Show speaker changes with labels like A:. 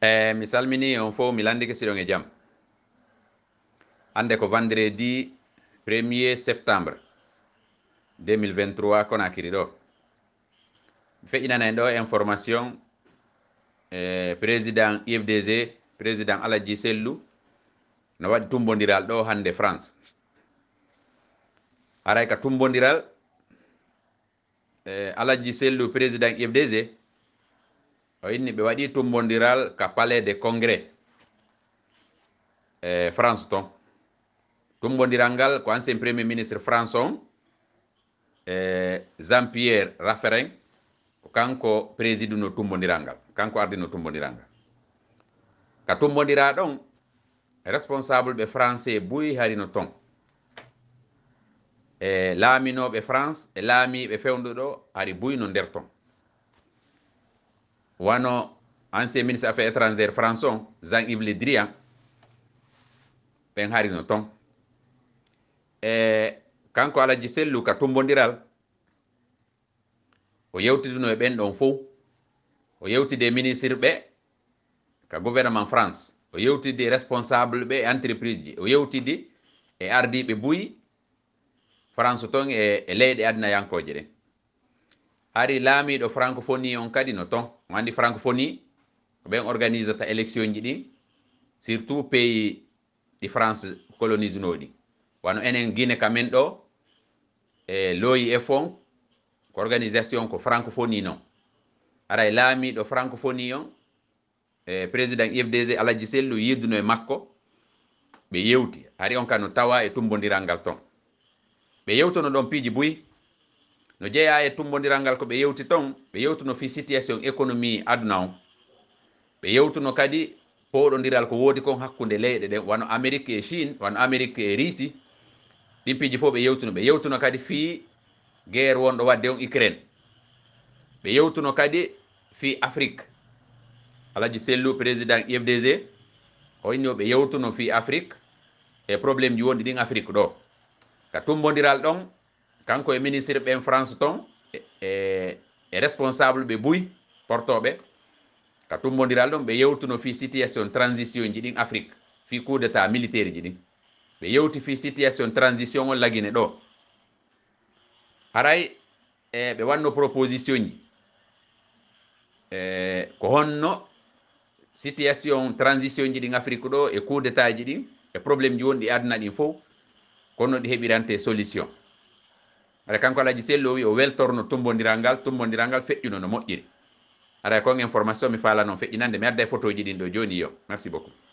A: e mi salmini on fof mi landike siɗon e jam. Ande ko vendredi 1er septembre 2023 konakiri ɗo feƴinana en une information Le eh, président le président alaji Sellou, na wad le monde de france haray ka tumbodiral e eh, alaji le président IFDZ, o oh, yinni ɓe waɗi tummodiral ka palais de congrès e eh, france ton tummodiral ngal ko ancien premier ministre france on e eh, jean pierre raffarin ko kanko préside no tummodiral ngal kanko ardi no tummodiral ngal ka tummodira ɗon responsable ɓe français buyi harino ton e eh, laaminoɓe france e laamiɓe fewnuɗo hari buyi nder ton wano ancien ministre affaire étrangére françon jean ible drian ɓen harino ton e kanko alaji sellu ka tumbodiral o yewtitino e ɓen ɗon fo o yewtide ministre ɓe ka gouvernement france o yewtidi responsable ɓe e entreprise ji o yewtidi e ardiɓe buyi france ton e, e leyɗe adnayankoje ɗen ari laamiɗo francophonie on kadi no ton o andi francophonie ko ɓen organisata élection ji ɗin surtout pays ɗi france colonise noɗi wano enen guine kamen ɗo e loyi e fon ko organisation ko francophonie non aray laamiɗo francophonie on e président ifdg aladji sellu yidduno e makko ɓe yewti ari on kam no tawa e tumbodiral ngal ton ɓe yewtono ɗon piiji boyi no jeeya e tumbodiral ngal ko ɓe yewti ton ɓe yewtuno fi situation économie aduna o ɓe yewtuno kadi poɗodiral ko woodi kon hakkunde leyɗe ɗen wano amérique e chine wano amérique e risi ɗin piiji fof ɓe yewtuno ɓe yewtuno kadi fi guerre wonɗo wadde on ucraine ɓe yewtuno kadi fi afrique alhaji sellu président ifdg o inni o ɓe yewtuno fi afrique e probléme ji wondi ɗin afrique ɗo ka tumbodiral ɗon kanko e ministre ɓen france ton e e responsable ɓe buy portoɓe ka tummodiral ɗon ɓe yewtuno fi situation transition ji ɗin afrique fi coup d'état militaire ji ɗin ɓe yewti fi situation transition on lagine ɗo haray e ɓe wanno proposition ji e ko honno situation transition ji ɗin afrique ɗo e coup d'état état ji ɗin e probléme ji wonɗi aduna ɗin fof kono ɗi heɓirante solution aɗa kanko alaji sello wi o weltorno tombodiral ngal tombodiral ngal feƴƴuno no moƴƴiri aɗa kon information mi fala noon feƴƴinande mi adda e photo ji ɗin ɗo joni yo merci beaucoup